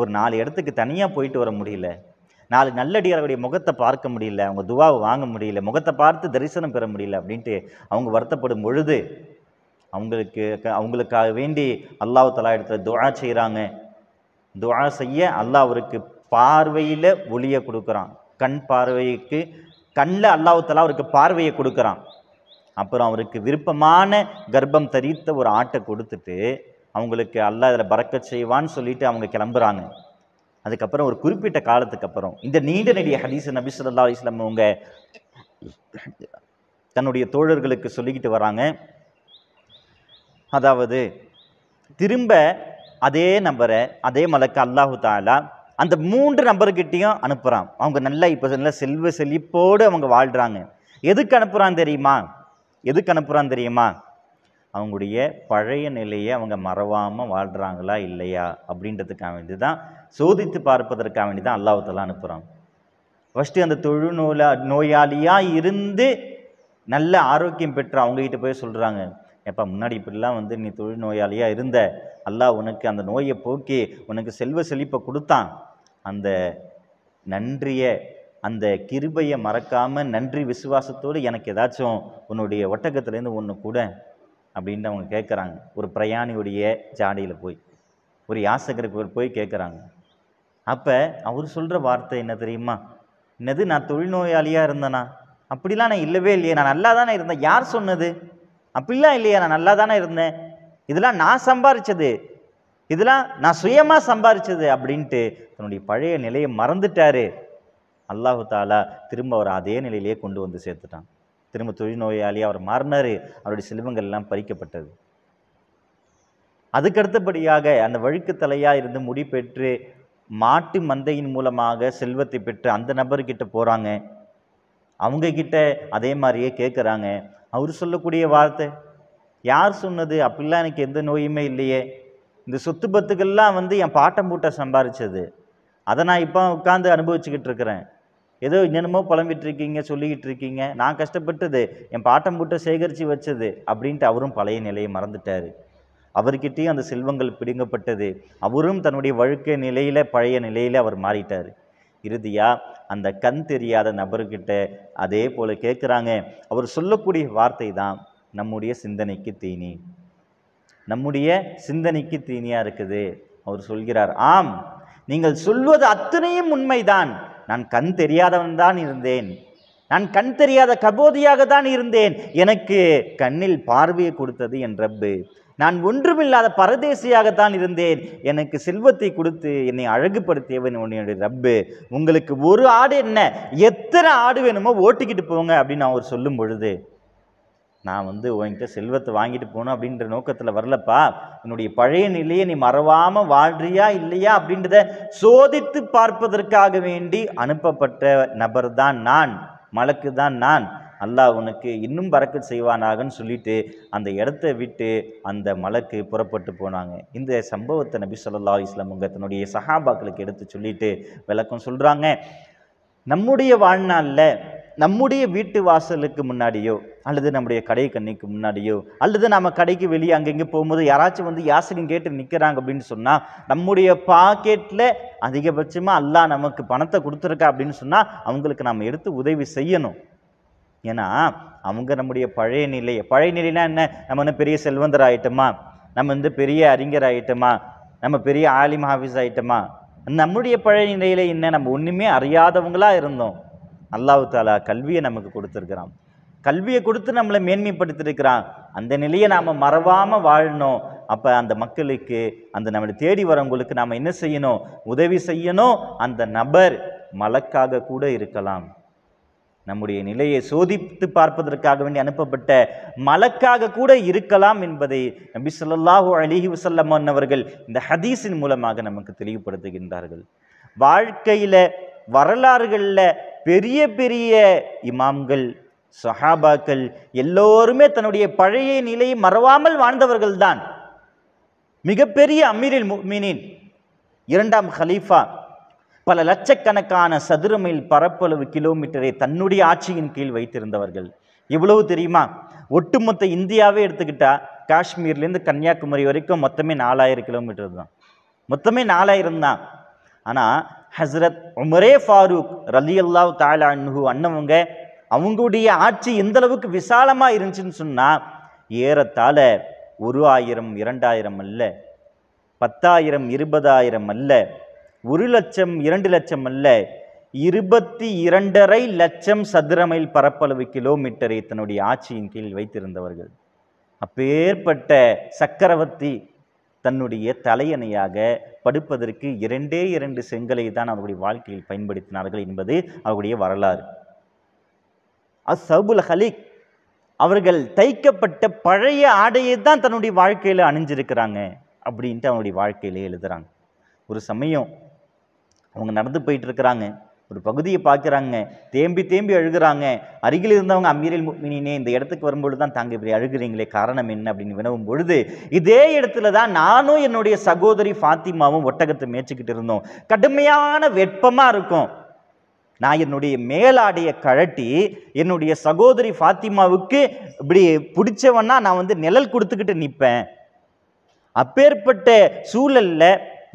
ஒரு நாலு இடத்துக்கு தனியாக போயிட்டு வர முடியல நாலு நல்லடியாருடைய முகத்தை பார்க்க முடியல அவங்க துவாவை வாங்க முடியல முகத்தை பார்த்து தரிசனம் பெற முடியல அப்படின்ட்டு அவங்க வருத்தப்படும் பொழுது அவங்களுக்கு அவங்களுக்காக வேண்டி அல்லாஹ் தலா இடத்துல துவா செய்கிறாங்க துவா செய்ய அல்லாஹ் அவருக்கு பார்வையில் ஒளியை கொடுக்குறான் கண் பார்வைக்கு கண்ணில் அல்லாஹலா அவருக்கு பார்வையை கொடுக்குறான் அப்புறம் அவருக்கு விருப்பமான கர்ப்பம் தரித்த ஒரு ஆட்டை கொடுத்துட்டு அவங்களுக்கு அல்லா இதில் பறக்க செய்வான்னு சொல்லிட்டு அவங்க கிளம்புறாங்க அதுக்கப்புறம் ஒரு குறிப்பிட்ட காலத்துக்கு அப்புறம் இந்த நீண்ட நெடிய ஹதீஸ் நபி சொல்லா இஸ்லாம் அவங்க தன்னுடைய தோழர்களுக்கு சொல்லிக்கிட்டு வராங்க அதாவது திரும்ப அதே நம்பரை அதே மலக்கு அல்லாஹு தாலா அந்த மூன்று நபர்கிட்டையும் அனுப்புகிறான் அவங்க நல்லா இப்போ நல்லா செல்வ செழிப்போடு அவங்க வாழ்கிறாங்க எதுக்கு அனுப்புகிறான் தெரியுமா எதுக்கு அனுப்புகிறான் தெரியுமா அவங்களுடைய பழைய நிலையை அவங்க மறவாமல் வாழ்கிறாங்களா இல்லையா அப்படின்றதுக்காக வேண்டி தான் சோதித்து பார்ப்பதற்காக வேண்டி தான் அல்லாஹத்தெல்லாம் அனுப்புகிறாங்க ஃபஸ்ட்டு அந்த தொழு நோயாளியாக இருந்து நல்ல ஆரோக்கியம் பெற்று அவங்ககிட்ட போய் சொல்கிறாங்க எப்போ முன்னாடி இப்படிலாம் வந்து நீ தொழுநோயாளியாக நோயாளியாக இருந்த அல்லா உனக்கு அந்த நோயை போக்கி உனக்கு செல்வ செழிப்பை கொடுத்தான் அந்த நன்றியை அந்த கிருபையை மறக்காமல் நன்றி விசுவாசத்தோடு எனக்கு ஏதாச்சும் உன்னுடைய ஒட்டகத்துலேருந்து ஒன்று கூட அப்படின்ட்டு அவங்க கேட்குறாங்க ஒரு பிரயாணியுடைய ஜாடியில் போய் ஒரு யாசகருக்கு போய் கேட்குறாங்க அப்போ அவர் சொல்கிற வார்த்தை என்ன தெரியுமா என்னது நான் தொழில்நோயாளியாக இருந்தேனா அப்படிலாம் நான் இல்லவே இல்லையே நான் நல்லா தானே இருந்தேன் யார் சொன்னது அப்படிலாம் இல்லையா நான் நல்லா தானே இருந்தேன் இதெல்லாம் நான் சம்பாரித்தது இதெல்லாம் நான் சுயமாக சம்பாரித்தது அப்படின்ட்டு தன்னுடைய பழைய நிலையை மறந்துட்டாரு அல்லாஹு தாலா திரும்ப அவர் அதே நிலையிலேயே கொண்டு வந்து சேர்த்துட்டான் திரும்ப தொழில்நோயாளி அவர் மாறினார் அவருடைய செல்வங்கள் எல்லாம் பறிக்கப்பட்டது அதுக்கடுத்தபடியாக அந்த வழுக்கு தலையாக இருந்து முடி பெற்று மாட்டு மந்தையின் மூலமாக செல்வத்தை பெற்று அந்த நபர்கிட்ட போகிறாங்க அவங்கக்கிட்ட அதே மாதிரியே கேட்குறாங்க அவர் சொல்லக்கூடிய வார்த்தை யார் சொன்னது அப்படிலாம் எனக்கு எந்த நோயுமே இல்லையே இந்த சொத்து பத்துக்கள்லாம் வந்து என் பாட்டம் பூட்டை சம்பாரிச்சது அதை நான் இப்போ உட்காந்து அனுபவிச்சுக்கிட்டு இருக்கிறேன் ஏதோ என்னென்னமோ புலம்பிட்டு இருக்கீங்க சொல்லிக்கிட்டு இருக்கீங்க நான் கஷ்டப்பட்டது என் பாட்டம் போட்டு சேகரித்து வச்சது அப்படின்ட்டு அவரும் பழைய நிலையை மறந்துட்டார் அவர்கிட்டயும் அந்த செல்வங்கள் பிடுங்கப்பட்டது அவரும் தன்னுடைய வழுக்க நிலையில் பழைய நிலையில் அவர் மாறிட்டார் இறுதியாக அந்த கண் தெரியாத நபர்கிட்ட அதே போல் கேட்குறாங்க அவர் சொல்லக்கூடிய வார்த்தை தான் நம்முடைய சிந்தனைக்கு தீனி நம்முடைய சிந்தனைக்கு தீனியாக இருக்குது அவர் சொல்கிறார் ஆம் நீங்கள் சொல்வது அத்தனையும் உண்மைதான் நான் கண் தெரியாதவன் தான் இருந்தேன் நான் கண் தெரியாத கபோதியாக தான் இருந்தேன் எனக்கு கண்ணில் பார்வையை கொடுத்தது என் ரப்பு நான் ஒன்றுமில்லாத பரதேசியாகத்தான் இருந்தேன் எனக்கு செல்வத்தை கொடுத்து என்னை அழகுபடுத்தியவன் உன்னுடைய ரப்பு உங்களுக்கு ஒரு ஆடு என்ன எத்தனை ஆடு வேணுமோ ஓட்டிக்கிட்டு போங்க அப்படின்னு அவர் சொல்லும் பொழுது நான் வந்து உங்ககிட்ட செல்வத்தை வாங்கிட்டு போகணும் அப்படின்ற நோக்கத்தில் வரலப்பா என்னுடைய பழைய நிலையை நீ மறவாமல் வாழ்றியா இல்லையா அப்படின்றத சோதித்து பார்ப்பதற்காக வேண்டி அனுப்பப்பட்ட நபர் தான் நான் மலக்கு தான் நான் அல்லாஹ் உனக்கு இன்னும் பறக்க செய்வானாகன்னு சொல்லிட்டு அந்த இடத்த விட்டு அந்த மலக்கு புறப்பட்டு போனாங்க இந்த சம்பவத்தை நபி சொல்லா இஸ்லாம் உங்க தன்னுடைய சஹாபாக்களுக்கு எடுத்து சொல்லிட்டு விளக்கம் சொல்கிறாங்க நம்முடைய வாழ்நாளில் நம்முடைய வீட்டு வாசலுக்கு முன்னாடியோ அல்லது நம்முடைய கடை கண்ணிக்கு முன்னாடியோ அல்லது நம்ம கடைக்கு வெளியே அங்கங்கே போகும்போது யாராச்சும் வந்து யாசகம் கேட்டு நிற்கிறாங்க அப்படின்னு சொன்னால் நம்முடைய பாக்கெட்டில் அதிகபட்சமாக அல்லா நமக்கு பணத்தை கொடுத்துருக்கா அப்படின்னு சொன்னால் அவங்களுக்கு நம்ம எடுத்து உதவி செய்யணும் ஏன்னா அவங்க நம்முடைய பழைய நிலை பழைய நிலைனா என்ன நம்ம வந்து பெரிய செல்வந்தர் ஆகிட்டோமா நம்ம வந்து பெரிய அறிஞர் ஆகிட்டோமா நம்ம பெரிய ஆலிம் ஹாஃபிஸ் ஆகிட்டோமா நம்முடைய பழைய நிலையில் என்ன நம்ம ஒன்றுமே அறியாதவங்களாக இருந்தோம் அல்லாஹு தாலா கல்வியை நமக்கு கொடுத்துருக்கிறான் கல்வியை கொடுத்து நம்மளை மேன்மைப்படுத்திருக்கிறான் அந்த நிலையை நாம் மறவாமல் வாழணும் அப்போ அந்த மக்களுக்கு அந்த நம்மளை தேடி வரவங்களுக்கு நாம் என்ன செய்யணும் உதவி செய்யணும் அந்த நபர் மலக்காக கூட இருக்கலாம் நம்முடைய நிலையை சோதித்து பார்ப்பதற்காக வேண்டி அனுப்பப்பட்ட மலக்காக கூட இருக்கலாம் என்பதை நபி சொல்லாஹு அலிஹி வசல்லமான் அவர்கள் இந்த ஹதீஸின் மூலமாக நமக்கு தெளிவுபடுத்துகின்றார்கள் வாழ்க்கையில் வரலாறுகளில் பெரிய பெரிய இமாம்கள் சஹாபாக்கள் எல்லோருமே தன்னுடைய பழைய நிலையை மறவாமல் வாழ்ந்தவர்கள் தான் மிகப்பெரிய அமீரில் மீனின் இரண்டாம் ஹலீஃபா பல லட்சக்கணக்கான சதுர மைல் பரப்பளவு கிலோமீட்டரை தன்னுடைய ஆட்சியின் கீழ் வைத்திருந்தவர்கள் இவ்வளவு தெரியுமா ஒட்டுமொத்த இந்தியாவே எடுத்துக்கிட்டா காஷ்மீர்லேருந்து கன்னியாகுமரி வரைக்கும் மொத்தமே நாலாயிரம் கிலோமீட்டர் தான் மொத்தமே நாலாயிரம் தான் ஆனால் ஹஸ்ரத் உமரே ஃபாரூக் ரலி தாலா தாலான்ஹு அண்ணவங்க அவங்களுடைய ஆட்சி எந்த அளவுக்கு விசாலமாக இருந்துச்சுன்னு சொன்னால் ஏறத்தாழ ஒரு ஆயிரம் இரண்டாயிரம் அல்ல பத்தாயிரம் இருபதாயிரம் அல்ல ஒரு லட்சம் இரண்டு லட்சம் அல்ல இருபத்தி இரண்டரை லட்சம் சதுர மைல் பரப்பளவு கிலோமீட்டரை தன்னுடைய ஆட்சியின் கீழ் வைத்திருந்தவர்கள் அப்பேற்பட்ட சக்கரவர்த்தி தன்னுடைய தலையணையாக படுப்பதற்கு இரண்டே இரண்டு செங்கலை தான் அவருடைய வாழ்க்கையில் பயன்படுத்தினார்கள் என்பது அவருடைய வரலாறு அசபுல் ஹலிக் அவர்கள் தைக்கப்பட்ட பழைய ஆடையை தான் தன்னுடைய வாழ்க்கையில் அணிஞ்சிருக்கிறாங்க அப்படின்ட்டு அவனுடைய வாழ்க்கையிலே எழுதுறாங்க ஒரு சமயம் அவங்க நடந்து போயிட்டு இருக்கிறாங்க ஒரு பகுதியை பார்க்குறாங்க தேம்பி தேம்பி அழுகிறாங்க அருகில் இருந்தவங்க அம்மீரில் மீனினே இந்த இடத்துக்கு வரும்பொழுது தான் தாங்க இப்படி அழுகிறீங்களே காரணம் என்ன அப்படின்னு வினவும் பொழுது இதே இடத்துல தான் நானும் என்னுடைய சகோதரி ஃபாத்திமாவும் ஒட்டகத்தை மேய்ச்சிக்கிட்டு இருந்தோம் கடுமையான வெப்பமாக இருக்கும் நான் என்னுடைய மேலாடையை கழட்டி என்னுடைய சகோதரி ஃபாத்திமாவுக்கு இப்படி பிடிச்சவன்னா நான் வந்து நிழல் கொடுத்துக்கிட்டு நிற்பேன் அப்பேற்பட்ட சூழலில்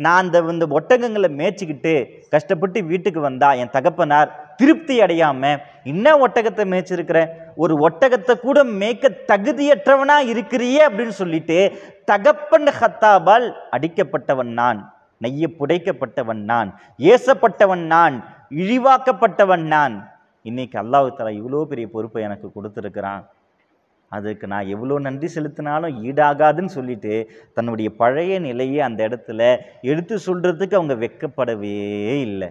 நான் அந்த இந்த ஒட்டகங்களை மேய்ச்சிக்கிட்டு கஷ்டப்பட்டு வீட்டுக்கு வந்தா என் தகப்பனார் திருப்தி அடையாமல் என்ன ஒட்டகத்தை மேய்ச்சிருக்கிறேன் ஒரு ஒட்டகத்தை கூட மேய்க்க தகுதியற்றவனாக இருக்கிறியே அப்படின்னு சொல்லிட்டு தகப்பன் ஹத்தாபால் அடிக்கப்பட்டவன் நான் நெய்ய புடைக்கப்பட்டவன் நான் ஏசப்பட்டவன் நான் இழிவாக்கப்பட்டவன் நான் இன்னைக்கு அல்லாஹு தலா இவ்வளோ பெரிய பொறுப்பை எனக்கு கொடுத்துருக்கிறான் அதுக்கு நான் எவ்வளோ நன்றி செலுத்தினாலும் ஈடாகாதுன்னு சொல்லிட்டு தன்னுடைய பழைய நிலையை அந்த இடத்துல எடுத்து சொல்கிறதுக்கு அவங்க வெக்கப்படவே இல்லை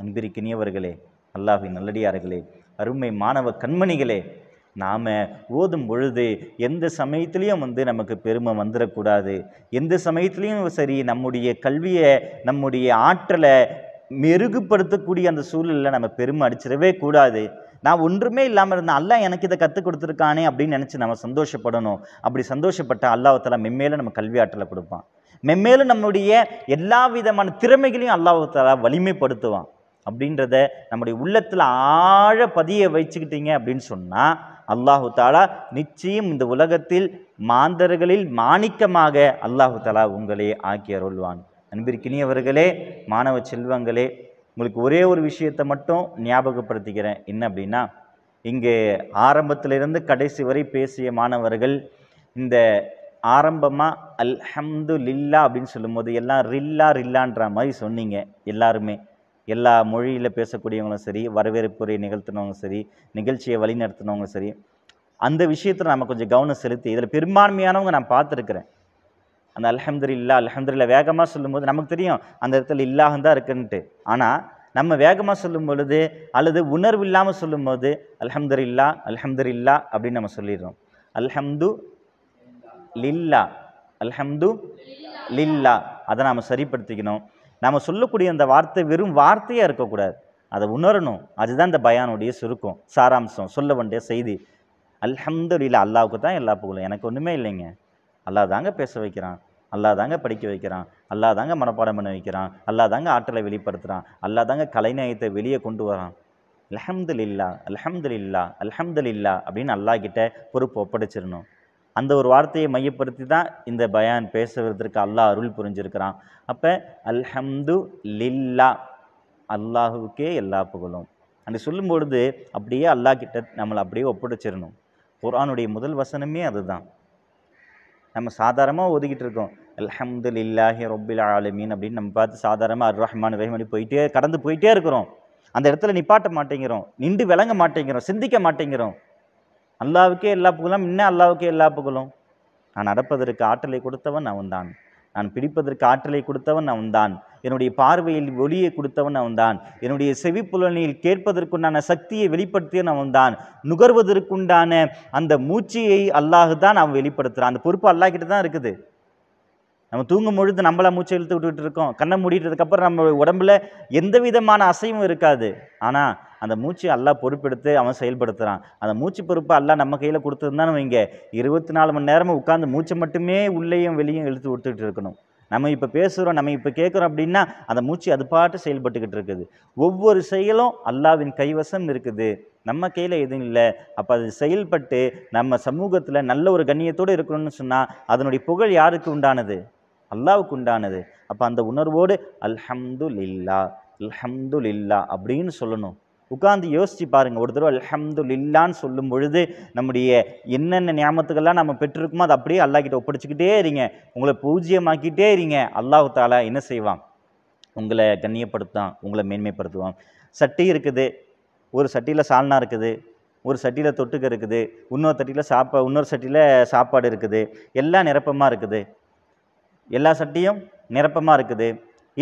அன்பிருக்கினியவர்களே அல்லாஹின் நல்லடியார்களே அருமை மாணவ கண்மணிகளே நாம் ஓதும் பொழுது எந்த சமயத்துலேயும் வந்து நமக்கு பெருமை வந்துடக்கூடாது எந்த சமயத்துலேயும் சரி நம்முடைய கல்வியை நம்முடைய ஆற்றலை மெருகுபடுத்தக்கூடிய அந்த சூழலில் நம்ம பெருமை அடிச்சிடவே கூடாது நான் ஒன்றுமே இல்லாமல் இருந்தேன் அல்லா எனக்கு இதை கற்றுக் கொடுத்துருக்கானே அப்படின்னு நினச்சி நம்ம சந்தோஷப்படணும் அப்படி சந்தோஷப்பட்ட அல்லாவத்தில் மெம்மேலும் நம்ம கல்வியாற்றலை கொடுப்பான் மெம்மேலும் நம்முடைய எல்லா விதமான திறமைகளையும் அல்லாவத்தில் வலிமைப்படுத்துவான் அப்படின்றத நம்முடைய உள்ளத்தில் ஆழ பதிய வச்சுக்கிட்டீங்க அப்படின்னு சொன்னால் அல்லாஹு தாலா நிச்சயம் இந்த உலகத்தில் மாந்தர்களில் மாணிக்கமாக அல்லாஹு தாலா உங்களை ஆக்கி அருள்வான் அன்பிற்கினியவர்களே மாணவ செல்வங்களே உங்களுக்கு ஒரே ஒரு விஷயத்தை மட்டும் ஞாபகப்படுத்திக்கிறேன் என்ன அப்படின்னா இங்கே ஆரம்பத்திலிருந்து கடைசி வரை பேசிய மாணவர்கள் இந்த ஆரம்பமாக அல்ஹம்து லில்லா அப்படின்னு சொல்லும்போது எல்லாம் ரில்லா ரில்லான்ற மாதிரி சொன்னீங்க எல்லாருமே எல்லா மொழியில் பேசக்கூடியவங்களும் சரி வரவேற்புரை நிகழ்த்தினவங்க சரி நிகழ்ச்சியை வழி சரி அந்த விஷயத்தில் நம்ம கொஞ்சம் கவனம் செலுத்தி இதில் பெரும்பான்மையானவங்க நான் பார்த்துருக்குறேன் அந்த அலமது இல்லா இல்லை வேகமாக சொல்லும்போது நமக்கு தெரியும் அந்த இடத்துல இல்லாஹம் தான் இருக்குன்ட்டு ஆனால் நம்ம வேகமாக சொல்லும் பொழுது அல்லது உணர்வு இல்லாமல் சொல்லும்போது அலமது இல்லா அலமது இல்லா அப்படின்னு நம்ம சொல்லிடுறோம் அல்ஹம்து லில்லா அல்ஹம்து லில்லா அதை நாம் சரிப்படுத்திக்கணும் நாம் சொல்லக்கூடிய அந்த வார்த்தை வெறும் வார்த்தையாக இருக்கக்கூடாது அதை உணரணும் அதுதான் இந்த பயானுடைய சுருக்கம் சாராம்சம் சொல்ல வேண்டிய செய்தி அல்ஹம்து இல்லா அல்லாவுக்கு தான் எல்லா புகழும் எனக்கு ஒன்றுமே இல்லைங்க அல்லா தாங்க பேச வைக்கிறான் அல்லா தாங்க படிக்க வைக்கிறான் அல்லா தாங்க மனப்பாடம் பண்ண வைக்கிறான் அல்லா தாங்க ஆற்றலை வெளிப்படுத்துகிறான் அல்லா தாங்க கலைநயத்தை வெளியே கொண்டு வரான் இல்லா அலமது இல்லா அப்படின்னு அல்லா கிட்ட பொறுப்பு ஒப்படைச்சிடணும் அந்த ஒரு வார்த்தையை மையப்படுத்தி தான் இந்த பயான் பேசுகிறதுக்கு அல்லாஹ் அருள் புரிஞ்சிருக்கிறான் அப்போ அல்ஹம்து லில்லா அல்லாஹுக்கே எல்லா புகழும் அப்படி சொல்லும் பொழுது அப்படியே அல்லா கிட்ட நம்மளை அப்படியே ஒப்படைச்சிடணும் குரானுடைய முதல் வசனமே அதுதான் நம்ம சாதாரணமாக ஒதுக்கிட்டு இருக்கோம் அலமது இல்லாஹி ரொபில் ஆலமீன் அப்படின்னு நம்ம பார்த்து சாதாரணமாக அர் ரஹ்மான் ரஹ்மணி போயிட்டே கடந்து போயிட்டே இருக்கிறோம் அந்த இடத்துல நிப்பாட்ட மாட்டேங்கிறோம் நின்று விளங்க மாட்டேங்கிறோம் சிந்திக்க மாட்டேங்கிறோம் அல்லாவுக்கே எல்லா புகழும் இன்னும் அல்லாவுக்கே எல்லா புகழும் நான் நடப்பதற்கு ஆற்றலை கொடுத்தவன் அவன்தான் தான் நான் பிடிப்பதற்கு ஆற்றலை கொடுத்தவன் அவன் தான் என்னுடைய பார்வையில் ஒளியை கொடுத்தவன் அவன்தான் என்னுடைய செவிப்புலனில் கேட்பதற்குண்டான சக்தியை வெளிப்படுத்தியவன் அவன்தான் நுகர்வதற்குண்டான அந்த மூச்சியை அல்லாஹு தான் அவன் வெளிப்படுத்துகிறான் அந்த பொறுப்பு அல்லாஹ் கிட்ட தான் இருக்குது நம்ம தூங்கும் பொழுது நம்மளா மூச்சை இழுத்து விட்டுட்டு இருக்கோம் கண்ணை மூடிட்டதுக்கப்புறம் நம்ம உடம்புல எந்த விதமான அசைவும் இருக்காது ஆனால் அந்த மூச்சு அல்லா பொறுப்பெடுத்து அவன் செயல்படுத்துகிறான் அந்த மூச்சு பொறுப்பு அல்லா நம்ம கையில் கொடுத்துருந்தான்னு வைங்க இருபத்தி நாலு மணி நேரமும் உட்காந்து மூச்சை மட்டுமே உள்ளேயும் வெளியும் இழுத்து விட்டுட்டு இருக்கணும் நம்ம இப்போ பேசுகிறோம் நம்ம இப்போ கேட்குறோம் அப்படின்னா அந்த மூச்சு அது பாட்டு செயல்பட்டுக்கிட்டு இருக்குது ஒவ்வொரு செயலும் அல்லாவின் கைவசம் இருக்குது நம்ம கையில் எதுவும் இல்லை அப்போ அது செயல்பட்டு நம்ம சமூகத்தில் நல்ல ஒரு கண்ணியத்தோடு இருக்கணும்னு சொன்னால் அதனுடைய புகழ் யாருக்கு உண்டானது அல்லாவுக்கு உண்டானது அப்போ அந்த உணர்வோடு அல்ஹம்து லில்லா அப்படின்னு சொல்லணும் உட்காந்து யோசித்து பாருங்கள் ஒரு தடவை அலமது இல்லான்னு சொல்லும் பொழுது நம்முடைய என்னென்ன ஞாபகத்துக்கெல்லாம் நம்ம பெற்றிருக்குமோ அதை அப்படியே அல்லாக்கிட்ட ஒப்படைச்சிக்கிட்டே இருங்க உங்களை பூஜ்ஜியமாக்கிட்டே இருங்க அல்லாஹு தாலா என்ன செய்வான் உங்களை கண்ணியப்படுத்தான் உங்களை மேன்மைப்படுத்துவான் சட்டி இருக்குது ஒரு சட்டியில் சால்னா இருக்குது ஒரு சட்டியில் தொட்டுக்க இருக்குது இன்னொரு சட்டியில் சாப்பா இன்னொரு சட்டியில் சாப்பாடு இருக்குது எல்லாம் நிரப்பமாக இருக்குது எல்லா சட்டியும் நிரப்பமாக இருக்குது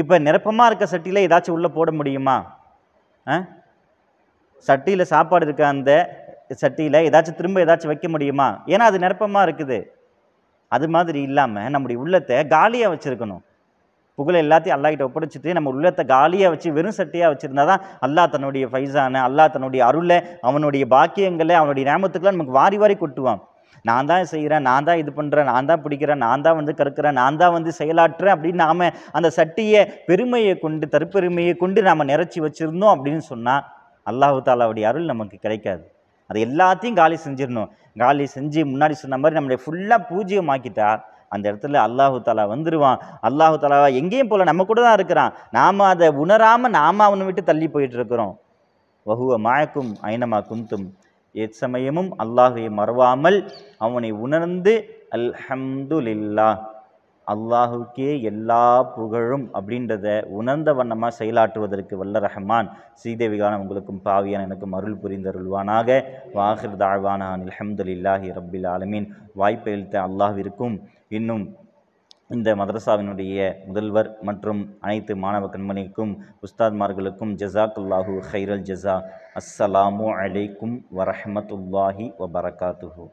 இப்போ நிரப்பமாக இருக்க சட்டியில் ஏதாச்சும் உள்ளே போட முடியுமா ஆ சட்டியில் சாப்பாடு இருக்க அந்த சட்டியில் ஏதாச்சும் திரும்ப ஏதாச்சும் வைக்க முடியுமா ஏன்னா அது நிரப்பமாக இருக்குது அது மாதிரி இல்லாமல் நம்முடைய உள்ளத்தை காலியாக வச்சுருக்கணும் புகழை எல்லாத்தையும் அல்லாஹிட்ட ஒப்படைச்சிட்டு நம்ம உள்ளத்தை காலியாக வச்சு வெறும் சட்டியாக வச்சுருந்தா தான் அல்லாஹ் தன்னுடைய ஃபைசான அல்லாஹ் தன்னுடைய அருளை அவனுடைய பாக்கியங்களை அவனுடைய நேமத்துக்கெல்லாம் நமக்கு வாரி வாரி கொட்டுவான் நான் தான் செய்கிறேன் நான் தான் இது பண்ணுறேன் நான் தான் பிடிக்கிறேன் நான் தான் வந்து கறுக்கிறேன் நான் தான் வந்து செயலாற்றுறேன் அப்படின்னு நாம் அந்த சட்டியை பெருமையை கொண்டு தற்பெருமையை கொண்டு நாம் நிறச்சி வச்சுருந்தோம் அப்படின்னு சொன்னால் அல்லாஹு தாலாவுடைய அருள் நமக்கு கிடைக்காது அது எல்லாத்தையும் காலி செஞ்சிடணும் காலி செஞ்சு முன்னாடி சொன்ன மாதிரி நம்மளுடைய ஃபுல்லாக ஆக்கிட்டா அந்த இடத்துல அல்லாஹு தாலா வந்துடுவான் அல்லாஹு தாலாவா எங்கேயும் போகல நம்ம கூட தான் இருக்கிறான் நாம் அதை உணராமல் நாம் அவனை விட்டு தள்ளி போயிட்டு இருக்கிறோம் வகுவ மாயக்கும் ஐனமா குந்தும் எச்சமயமும் அல்லாஹை மறவாமல் அவனை உணர்ந்து அல்ஹம்துலில்லா அல்லாஹுக்கே எல்லா புகழும் அப்படின்றத உணர்ந்த வண்ணமாக செயலாற்றுவதற்கு வல்ல ரஹமான் ஸ்ரீதேவிகான உங்களுக்கும் பாவியான எனக்கும் அருள் புரிந்தருள்வானாக வாஹிர் தாழ்வானான் இல்லாஹி ரபில் ஆலமீன் வாய்ப்பெழுத்த அல்லாஹிற்கும் இன்னும் இந்த மதரசாவினுடைய முதல்வர் மற்றும் அனைத்து மாணவ கண்மணிக்கும் உஸ்தாத்மார்களுக்கும் ஜசாக்குல்லாஹு ஹைரல் ஜசா அஸ்ஸலாமு அலைக்கும் வரஹமத்துல்லாஹி வபரகாத்துஹூ